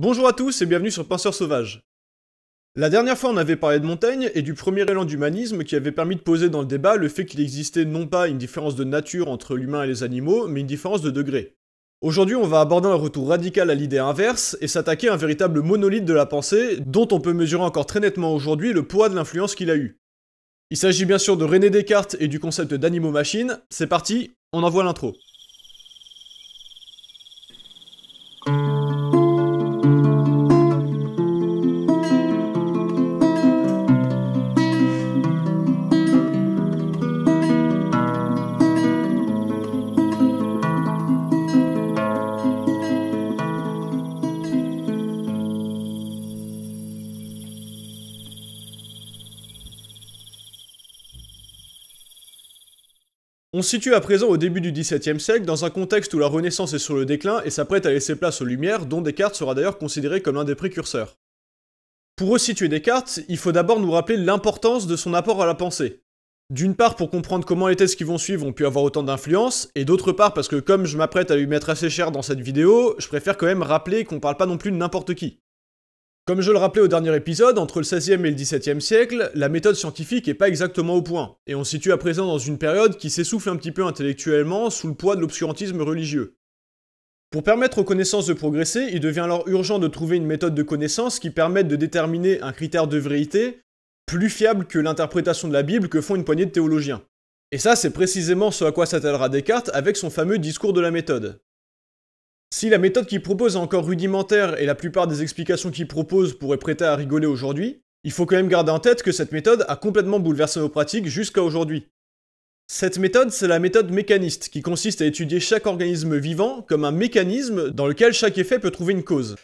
Bonjour à tous et bienvenue sur Penseur Sauvage. La dernière fois, on avait parlé de Montaigne et du premier élan d'humanisme qui avait permis de poser dans le débat le fait qu'il existait non pas une différence de nature entre l'humain et les animaux, mais une différence de degré. Aujourd'hui, on va aborder un retour radical à l'idée inverse et s'attaquer à un véritable monolithe de la pensée dont on peut mesurer encore très nettement aujourd'hui le poids de l'influence qu'il a eu. Il s'agit bien sûr de René Descartes et du concept danimaux machines C'est parti, on envoie l'intro. On se situe à présent au début du XVIIe siècle, dans un contexte où la Renaissance est sur le déclin et s'apprête à laisser place aux Lumières, dont Descartes sera d'ailleurs considéré comme l'un des précurseurs. Pour resituer Descartes, il faut d'abord nous rappeler l'importance de son apport à la pensée. D'une part pour comprendre comment les thèses qui vont suivre ont pu avoir autant d'influence, et d'autre part parce que comme je m'apprête à lui mettre assez cher dans cette vidéo, je préfère quand même rappeler qu'on parle pas non plus de n'importe qui. Comme je le rappelais au dernier épisode, entre le 16e et le 17e siècle, la méthode scientifique n'est pas exactement au point, et on se situe à présent dans une période qui s'essouffle un petit peu intellectuellement sous le poids de l'obscurantisme religieux. Pour permettre aux connaissances de progresser, il devient alors urgent de trouver une méthode de connaissance qui permette de déterminer un critère de vérité plus fiable que l'interprétation de la Bible que font une poignée de théologiens. Et ça, c'est précisément ce à quoi s'attellera Descartes avec son fameux discours de la méthode. Si la méthode qu'il propose est encore rudimentaire et la plupart des explications qu'il propose pourraient prêter à rigoler aujourd'hui, il faut quand même garder en tête que cette méthode a complètement bouleversé nos pratiques jusqu'à aujourd'hui. Cette méthode, c'est la méthode mécaniste, qui consiste à étudier chaque organisme vivant comme un mécanisme dans lequel chaque effet peut trouver une cause.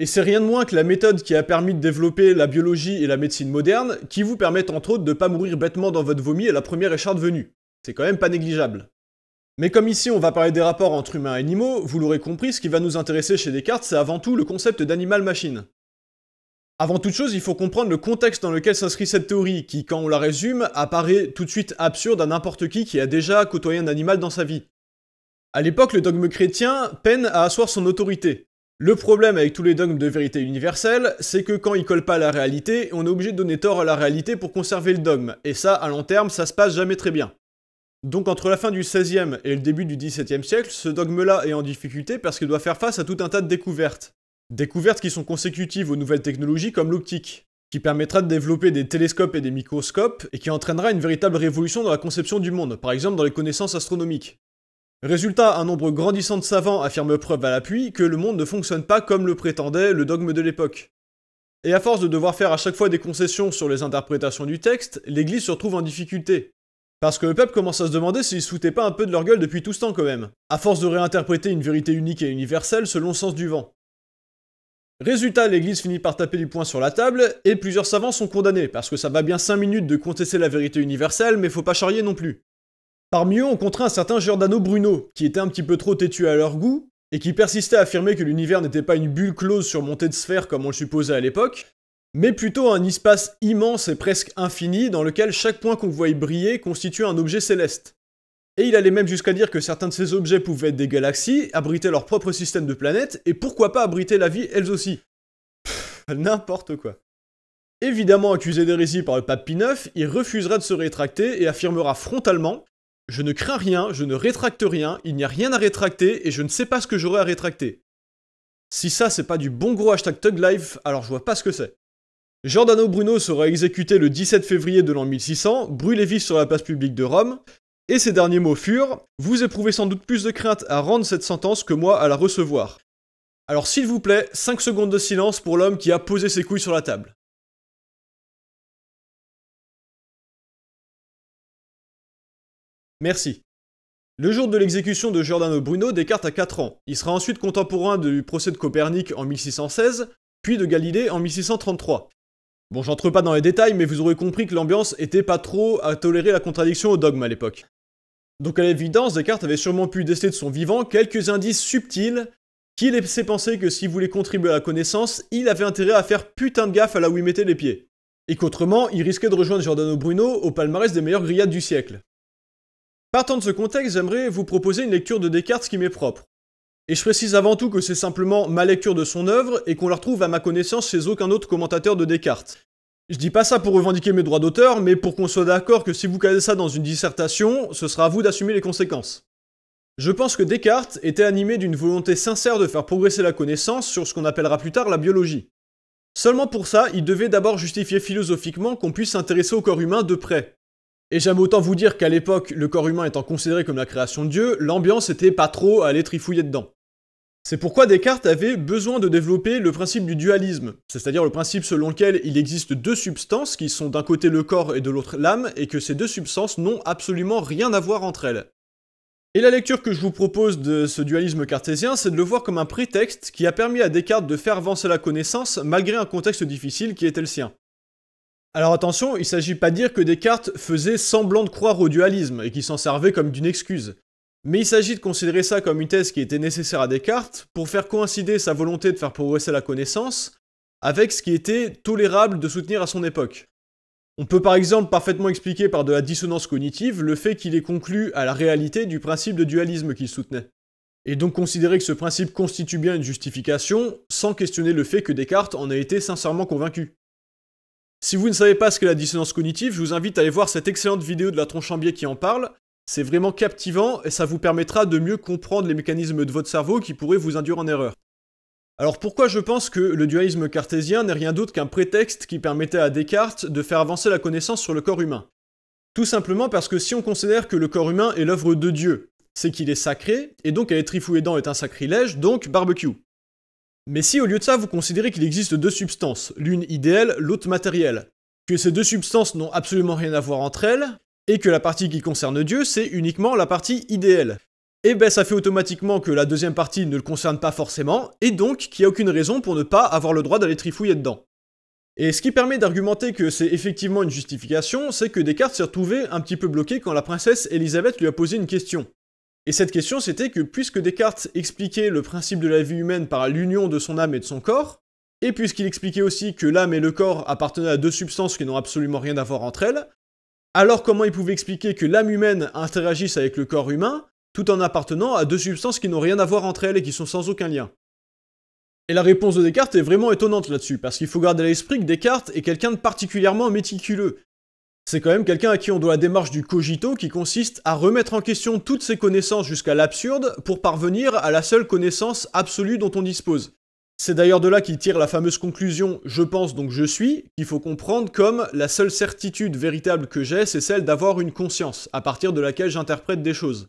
Et c'est rien de moins que la méthode qui a permis de développer la biologie et la médecine moderne, qui vous permettent entre autres de ne pas mourir bêtement dans votre vomi à la première écharde venue. C'est quand même pas négligeable. Mais comme ici on va parler des rapports entre humains et animaux, vous l'aurez compris, ce qui va nous intéresser chez Descartes, c'est avant tout le concept d'animal-machine. Avant toute chose, il faut comprendre le contexte dans lequel s'inscrit cette théorie, qui, quand on la résume, apparaît tout de suite absurde à n'importe qui qui a déjà côtoyé un animal dans sa vie. A l'époque, le dogme chrétien peine à asseoir son autorité. Le problème avec tous les dogmes de vérité universelle, c'est que quand ils collent pas à la réalité, on est obligé de donner tort à la réalité pour conserver le dogme, et ça, à long terme, ça se passe jamais très bien. Donc entre la fin du XVIe et le début du XVIIe siècle, ce dogme-là est en difficulté parce qu'il doit faire face à tout un tas de découvertes. Découvertes qui sont consécutives aux nouvelles technologies comme l'optique, qui permettra de développer des télescopes et des microscopes, et qui entraînera une véritable révolution dans la conception du monde, par exemple dans les connaissances astronomiques. Résultat, un nombre grandissant de savants affirme preuve à l'appui que le monde ne fonctionne pas comme le prétendait le dogme de l'époque. Et à force de devoir faire à chaque fois des concessions sur les interprétations du texte, l'Église se retrouve en difficulté, parce que le peuple commence à se demander s'ils se foutaient pas un peu de leur gueule depuis tout ce temps quand même, à force de réinterpréter une vérité unique et universelle selon le sens du vent. Résultat, l'église finit par taper du poing sur la table, et plusieurs savants sont condamnés, parce que ça va bien 5 minutes de contester la vérité universelle, mais faut pas charrier non plus. Parmi eux, on contraint un certain Giordano Bruno, qui était un petit peu trop têtu à leur goût, et qui persistait à affirmer que l'univers n'était pas une bulle close surmontée de sphères comme on le supposait à l'époque, mais plutôt un espace immense et presque infini dans lequel chaque point qu'on voyait briller constituait un objet céleste. Et il allait même jusqu'à dire que certains de ces objets pouvaient être des galaxies, abriter leur propre système de planètes, et pourquoi pas abriter la vie elles aussi. N'importe quoi. Évidemment accusé d'hérésie par le pape Pie IX, il refusera de se rétracter et affirmera frontalement Je ne crains rien, je ne rétracte rien, il n'y a rien à rétracter et je ne sais pas ce que j'aurai à rétracter. Si ça c'est pas du bon gros hashtag Tug Life, alors je vois pas ce que c'est. Giordano Bruno sera exécuté le 17 février de l'an 1600, brûlé vif sur la place publique de Rome, et ses derniers mots furent Vous éprouvez sans doute plus de crainte à rendre cette sentence que moi à la recevoir. Alors s'il vous plaît, 5 secondes de silence pour l'homme qui a posé ses couilles sur la table. Merci. Le jour de l'exécution de Giordano Bruno Descartes à 4 ans. Il sera ensuite contemporain du procès de Copernic en 1616, puis de Galilée en 1633. Bon, j'entre pas dans les détails, mais vous aurez compris que l'ambiance était pas trop à tolérer la contradiction au dogme à l'époque. Donc à l'évidence, Descartes avait sûrement pu déceler de son vivant quelques indices subtils qui laissaient penser que s'il voulait contribuer à la connaissance, il avait intérêt à faire putain de gaffe à là où il mettait les pieds. Et qu'autrement, il risquait de rejoindre Giordano Bruno au palmarès des meilleures grillades du siècle. Partant de ce contexte, j'aimerais vous proposer une lecture de Descartes qui m'est propre, et je précise avant tout que c'est simplement ma lecture de son œuvre et qu'on la retrouve à ma connaissance chez aucun autre commentateur de Descartes. Je dis pas ça pour revendiquer mes droits d'auteur, mais pour qu'on soit d'accord que si vous cassez ça dans une dissertation, ce sera à vous d'assumer les conséquences. Je pense que Descartes était animé d'une volonté sincère de faire progresser la connaissance sur ce qu'on appellera plus tard la biologie. Seulement pour ça, il devait d'abord justifier philosophiquement qu'on puisse s'intéresser au corps humain de près. Et j'aime autant vous dire qu'à l'époque, le corps humain étant considéré comme la création de Dieu, l'ambiance était pas trop à aller trifouiller dedans. C'est pourquoi Descartes avait besoin de développer le principe du dualisme, c'est-à-dire le principe selon lequel il existe deux substances qui sont d'un côté le corps et de l'autre l'âme, et que ces deux substances n'ont absolument rien à voir entre elles. Et la lecture que je vous propose de ce dualisme cartésien, c'est de le voir comme un prétexte qui a permis à Descartes de faire avancer la connaissance malgré un contexte difficile qui était le sien. Alors attention, il ne s'agit pas de dire que Descartes faisait semblant de croire au dualisme et qu'il s'en servait comme d'une excuse. Mais il s'agit de considérer ça comme une thèse qui était nécessaire à Descartes pour faire coïncider sa volonté de faire progresser la connaissance avec ce qui était tolérable de soutenir à son époque. On peut par exemple parfaitement expliquer par de la dissonance cognitive le fait qu'il ait conclu à la réalité du principe de dualisme qu'il soutenait, et donc considérer que ce principe constitue bien une justification sans questionner le fait que Descartes en ait été sincèrement convaincu. Si vous ne savez pas ce qu'est la dissonance cognitive, je vous invite à aller voir cette excellente vidéo de la tronche qui en parle, c'est vraiment captivant et ça vous permettra de mieux comprendre les mécanismes de votre cerveau qui pourraient vous induire en erreur. Alors pourquoi je pense que le dualisme cartésien n'est rien d'autre qu'un prétexte qui permettait à Descartes de faire avancer la connaissance sur le corps humain Tout simplement parce que si on considère que le corps humain est l'œuvre de Dieu, c'est qu'il est sacré, et donc aller trifouiller dents est un sacrilège, donc barbecue. Mais si au lieu de ça vous considérez qu'il existe deux substances, l'une idéale, l'autre matérielle, que ces deux substances n'ont absolument rien à voir entre elles, et que la partie qui concerne Dieu, c'est uniquement la partie idéale. Et eh ben ça fait automatiquement que la deuxième partie ne le concerne pas forcément, et donc qu'il n'y a aucune raison pour ne pas avoir le droit d'aller trifouiller dedans. Et ce qui permet d'argumenter que c'est effectivement une justification, c'est que Descartes s'est retrouvé un petit peu bloqué quand la princesse Elisabeth lui a posé une question. Et cette question c'était que puisque Descartes expliquait le principe de la vie humaine par l'union de son âme et de son corps, et puisqu'il expliquait aussi que l'âme et le corps appartenaient à deux substances qui n'ont absolument rien à voir entre elles, alors comment ils pouvaient expliquer que l'âme humaine interagisse avec le corps humain tout en appartenant à deux substances qui n'ont rien à voir entre elles et qui sont sans aucun lien Et la réponse de Descartes est vraiment étonnante là-dessus, parce qu'il faut garder à l'esprit que Descartes est quelqu'un de particulièrement méticuleux. C'est quand même quelqu'un à qui on doit la démarche du cogito qui consiste à remettre en question toutes ses connaissances jusqu'à l'absurde pour parvenir à la seule connaissance absolue dont on dispose. C'est d'ailleurs de là qu'il tire la fameuse conclusion je pense donc je suis, qu'il faut comprendre comme la seule certitude véritable que j'ai, c'est celle d'avoir une conscience, à partir de laquelle j'interprète des choses.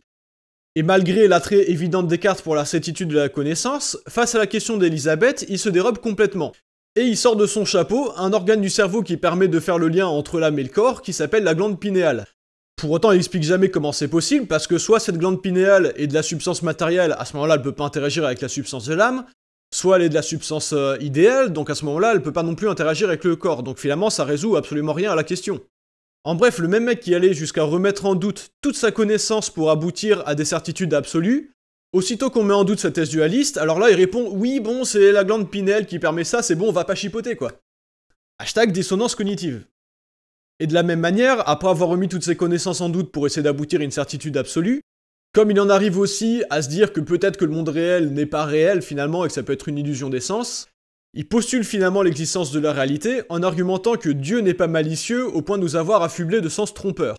Et malgré l'attrait évident de Descartes pour la certitude de la connaissance, face à la question d'Elisabeth, il se dérobe complètement. Et il sort de son chapeau un organe du cerveau qui permet de faire le lien entre l'âme et le corps qui s'appelle la glande pinéale. Pour autant, il explique jamais comment c'est possible, parce que soit cette glande pinéale est de la substance matérielle, à ce moment-là elle peut pas interagir avec la substance de l'âme, Soit elle est de la substance euh, idéale, donc à ce moment-là, elle peut pas non plus interagir avec le corps, donc finalement, ça résout absolument rien à la question. En bref, le même mec qui allait jusqu'à remettre en doute toute sa connaissance pour aboutir à des certitudes absolues, aussitôt qu'on met en doute sa thèse dualiste, alors là, il répond « Oui, bon, c'est la glande Pinel qui permet ça, c'est bon, on va pas chipoter, quoi ». Hashtag dissonance cognitive. Et de la même manière, après avoir remis toutes ses connaissances en doute pour essayer d'aboutir à une certitude absolue, comme il en arrive aussi à se dire que peut-être que le monde réel n'est pas réel finalement et que ça peut être une illusion des sens, il postule finalement l'existence de la réalité en argumentant que Dieu n'est pas malicieux au point de nous avoir affublés de sens trompeurs.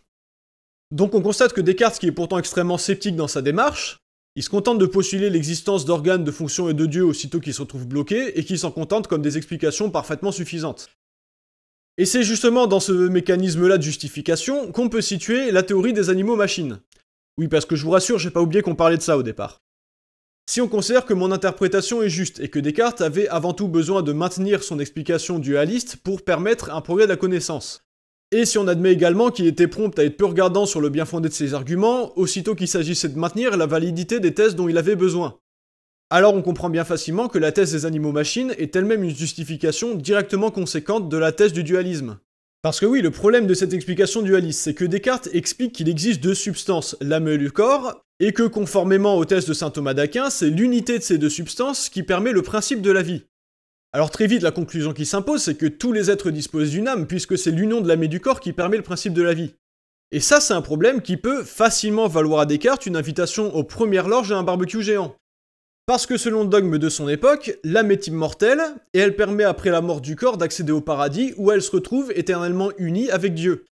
Donc on constate que Descartes, qui est pourtant extrêmement sceptique dans sa démarche, il se contente de postuler l'existence d'organes, de fonction et de Dieu aussitôt qu'il se retrouve bloqué, et qu'il s'en contente comme des explications parfaitement suffisantes. Et c'est justement dans ce mécanisme-là de justification qu'on peut situer la théorie des animaux-machines. Oui, parce que je vous rassure, j'ai pas oublié qu'on parlait de ça au départ. Si on considère que mon interprétation est juste et que Descartes avait avant tout besoin de maintenir son explication dualiste pour permettre un progrès de la connaissance. Et si on admet également qu'il était prompt à être peu regardant sur le bien fondé de ses arguments, aussitôt qu'il s'agissait de maintenir la validité des thèses dont il avait besoin. Alors on comprend bien facilement que la thèse des animaux-machines est elle-même une justification directement conséquente de la thèse du dualisme. Parce que oui, le problème de cette explication dualiste, c'est que Descartes explique qu'il existe deux substances, l'âme et le corps, et que conformément au test de saint Thomas d'Aquin, c'est l'unité de ces deux substances qui permet le principe de la vie. Alors très vite, la conclusion qui s'impose, c'est que tous les êtres disposent d'une âme, puisque c'est l'union de l'âme et du corps qui permet le principe de la vie. Et ça, c'est un problème qui peut facilement valoir à Descartes une invitation aux premières loges à un barbecue géant. Parce que selon le dogme de son époque, l'âme est immortelle, et elle permet après la mort du corps d'accéder au paradis où elle se retrouve éternellement unie avec Dieu.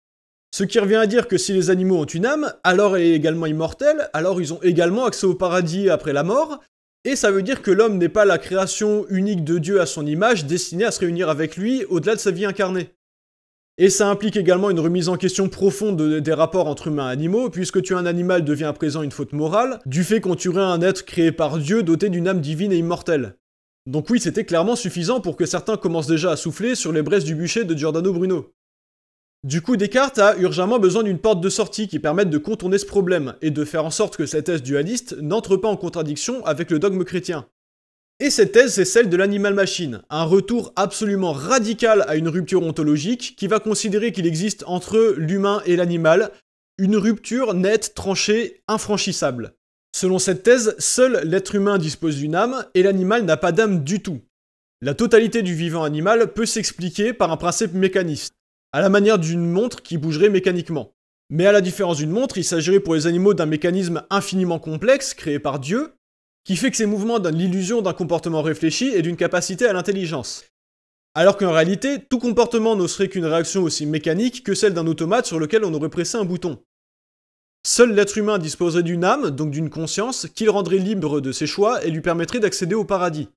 Ce qui revient à dire que si les animaux ont une âme, alors elle est également immortelle, alors ils ont également accès au paradis après la mort, et ça veut dire que l'homme n'est pas la création unique de Dieu à son image destinée à se réunir avec lui au-delà de sa vie incarnée. Et ça implique également une remise en question profonde des rapports entre humains et animaux, puisque tuer un animal devient à présent une faute morale, du fait qu'on tuerait un être créé par Dieu doté d'une âme divine et immortelle. Donc oui, c'était clairement suffisant pour que certains commencent déjà à souffler sur les braises du bûcher de Giordano Bruno. Du coup, Descartes a urgemment besoin d'une porte de sortie qui permette de contourner ce problème, et de faire en sorte que cette thèse dualiste n'entre pas en contradiction avec le dogme chrétien. Et cette thèse, c'est celle de l'animal machine, un retour absolument radical à une rupture ontologique qui va considérer qu'il existe entre l'humain et l'animal une rupture nette, tranchée, infranchissable. Selon cette thèse, seul l'être humain dispose d'une âme et l'animal n'a pas d'âme du tout. La totalité du vivant animal peut s'expliquer par un principe mécaniste, à la manière d'une montre qui bougerait mécaniquement. Mais à la différence d'une montre, il s'agirait pour les animaux d'un mécanisme infiniment complexe créé par Dieu, qui fait que ces mouvements donnent l'illusion d'un comportement réfléchi et d'une capacité à l'intelligence. Alors qu'en réalité, tout comportement ne serait qu'une réaction aussi mécanique que celle d'un automate sur lequel on aurait pressé un bouton. Seul l'être humain disposerait d'une âme, donc d'une conscience, qu'il rendrait libre de ses choix et lui permettrait d'accéder au paradis.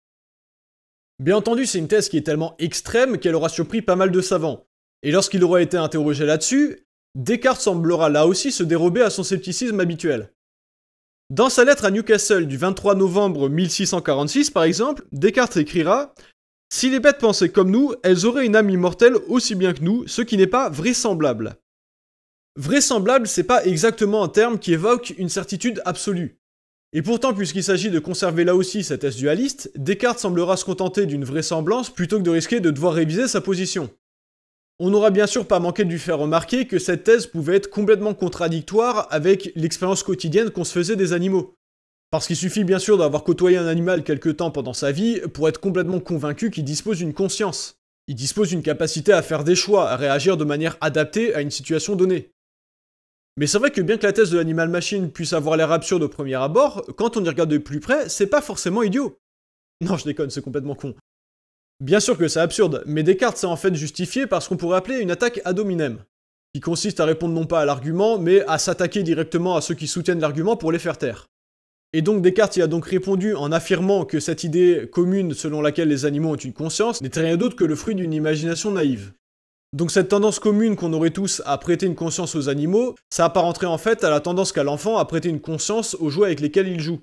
Bien entendu, c'est une thèse qui est tellement extrême qu'elle aura surpris pas mal de savants. Et lorsqu'il aura été interrogé là-dessus, Descartes semblera là aussi se dérober à son scepticisme habituel. Dans sa lettre à Newcastle du 23 novembre 1646, par exemple, Descartes écrira Si les bêtes pensaient comme nous, elles auraient une âme immortelle aussi bien que nous, ce qui n'est pas vraisemblable. Vraisemblable, c'est pas exactement un terme qui évoque une certitude absolue. Et pourtant, puisqu'il s'agit de conserver là aussi sa thèse dualiste, Descartes semblera se contenter d'une vraisemblance plutôt que de risquer de devoir réviser sa position. On n'aura bien sûr pas manqué de lui faire remarquer que cette thèse pouvait être complètement contradictoire avec l'expérience quotidienne qu'on se faisait des animaux. Parce qu'il suffit bien sûr d'avoir côtoyé un animal quelque temps pendant sa vie pour être complètement convaincu qu'il dispose d'une conscience. Il dispose d'une capacité à faire des choix, à réagir de manière adaptée à une situation donnée. Mais c'est vrai que bien que la thèse de l'animal-machine puisse avoir l'air absurde au premier abord, quand on y regarde de plus près, c'est pas forcément idiot. Non, je déconne, c'est complètement con. Bien sûr que c'est absurde, mais Descartes s'est en fait justifié par ce qu'on pourrait appeler une attaque ad hominem, qui consiste à répondre non pas à l'argument, mais à s'attaquer directement à ceux qui soutiennent l'argument pour les faire taire. Et donc Descartes y a donc répondu en affirmant que cette idée commune selon laquelle les animaux ont une conscience n'était rien d'autre que le fruit d'une imagination naïve. Donc cette tendance commune qu'on aurait tous à prêter une conscience aux animaux, ça apparenterait en fait à la tendance qu'a l'enfant à prêter une conscience aux jouets avec lesquels il joue.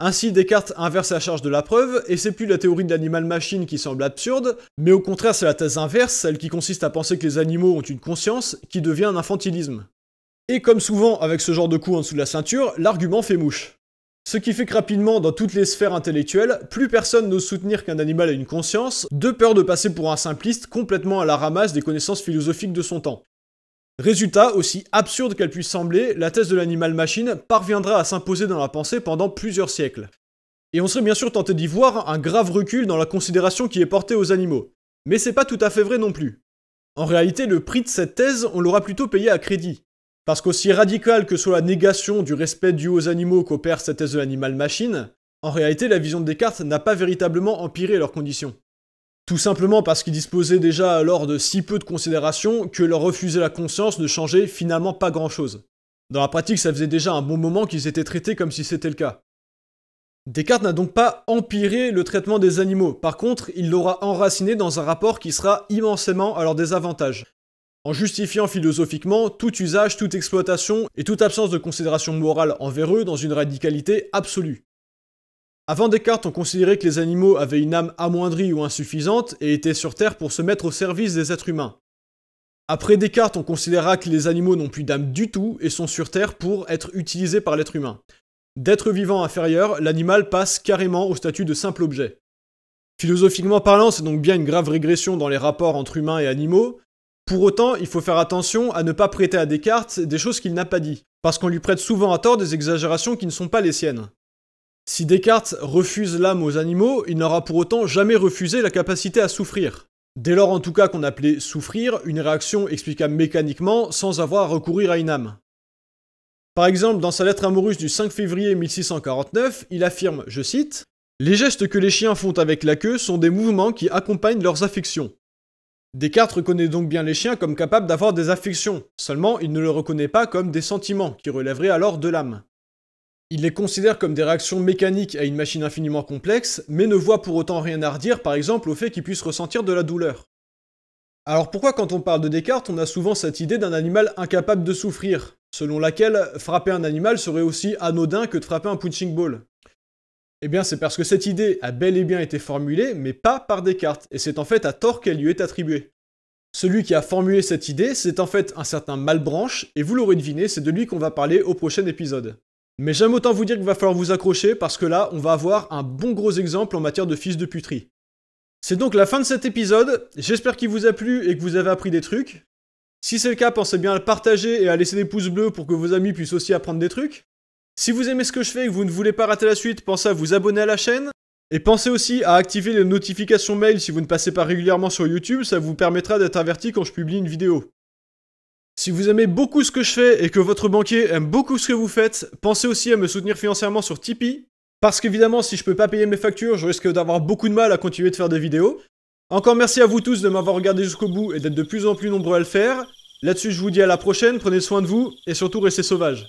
Ainsi, Descartes inverse la charge de la preuve, et c'est plus la théorie de l'animal-machine qui semble absurde, mais au contraire c'est la thèse inverse, celle qui consiste à penser que les animaux ont une conscience, qui devient un infantilisme. Et comme souvent avec ce genre de coup en dessous de la ceinture, l'argument fait mouche. Ce qui fait que rapidement, dans toutes les sphères intellectuelles, plus personne n'ose soutenir qu'un animal a une conscience, de peur de passer pour un simpliste complètement à la ramasse des connaissances philosophiques de son temps. Résultat, aussi absurde qu'elle puisse sembler, la thèse de l'animal-machine parviendra à s'imposer dans la pensée pendant plusieurs siècles. Et on serait bien sûr tenté d'y voir un grave recul dans la considération qui est portée aux animaux. Mais c'est pas tout à fait vrai non plus. En réalité, le prix de cette thèse, on l'aura plutôt payé à crédit. Parce qu'aussi radicale que soit la négation du respect dû aux animaux qu'opère cette thèse de l'animal-machine, en réalité, la vision de Descartes n'a pas véritablement empiré leurs conditions. Tout simplement parce qu'ils disposaient déjà alors de si peu de considération que leur refuser la conscience ne changeait finalement pas grand-chose. Dans la pratique, ça faisait déjà un bon moment qu'ils étaient traités comme si c'était le cas. Descartes n'a donc pas empiré le traitement des animaux, par contre, il l'aura enraciné dans un rapport qui sera immensément à leur désavantage, en justifiant philosophiquement tout usage, toute exploitation et toute absence de considération morale envers eux dans une radicalité absolue. Avant Descartes, on considérait que les animaux avaient une âme amoindrie ou insuffisante et étaient sur Terre pour se mettre au service des êtres humains. Après Descartes, on considéra que les animaux n'ont plus d'âme du tout et sont sur Terre pour être utilisés par l'être humain. D'être vivant inférieur, l'animal passe carrément au statut de simple objet. Philosophiquement parlant, c'est donc bien une grave régression dans les rapports entre humains et animaux. Pour autant, il faut faire attention à ne pas prêter à Descartes des choses qu'il n'a pas dit, parce qu'on lui prête souvent à tort des exagérations qui ne sont pas les siennes. Si Descartes refuse l'âme aux animaux, il n'aura pour autant jamais refusé la capacité à souffrir. Dès lors en tout cas qu'on appelait souffrir une réaction expliquable mécaniquement sans avoir à recourir à une âme. Par exemple, dans sa lettre amoureuse du 5 février 1649, il affirme, je cite, Les gestes que les chiens font avec la queue sont des mouvements qui accompagnent leurs affections. Descartes reconnaît donc bien les chiens comme capables d'avoir des affections, seulement il ne le reconnaît pas comme des sentiments qui relèveraient alors de l'âme. Il les considère comme des réactions mécaniques à une machine infiniment complexe, mais ne voit pour autant rien à redire par exemple au fait qu'ils puissent ressentir de la douleur. Alors pourquoi quand on parle de Descartes, on a souvent cette idée d'un animal incapable de souffrir, selon laquelle frapper un animal serait aussi anodin que de frapper un punching ball Eh bien c'est parce que cette idée a bel et bien été formulée, mais pas par Descartes, et c'est en fait à tort qu'elle lui est attribuée. Celui qui a formulé cette idée, c'est en fait un certain Malbranche, et vous l'aurez deviné, c'est de lui qu'on va parler au prochain épisode. Mais j'aime autant vous dire qu'il va falloir vous accrocher parce que là, on va avoir un bon gros exemple en matière de fils de puterie. C'est donc la fin de cet épisode, j'espère qu'il vous a plu et que vous avez appris des trucs. Si c'est le cas, pensez bien à le partager et à laisser des pouces bleus pour que vos amis puissent aussi apprendre des trucs. Si vous aimez ce que je fais et que vous ne voulez pas rater la suite, pensez à vous abonner à la chaîne. Et pensez aussi à activer les notifications mail si vous ne passez pas régulièrement sur YouTube, ça vous permettra d'être averti quand je publie une vidéo. Si vous aimez beaucoup ce que je fais et que votre banquier aime beaucoup ce que vous faites, pensez aussi à me soutenir financièrement sur Tipeee, parce qu'évidemment, si je peux pas payer mes factures, je risque d'avoir beaucoup de mal à continuer de faire des vidéos. Encore merci à vous tous de m'avoir regardé jusqu'au bout et d'être de plus en plus nombreux à le faire. Là-dessus, je vous dis à la prochaine, prenez soin de vous et surtout restez sauvages.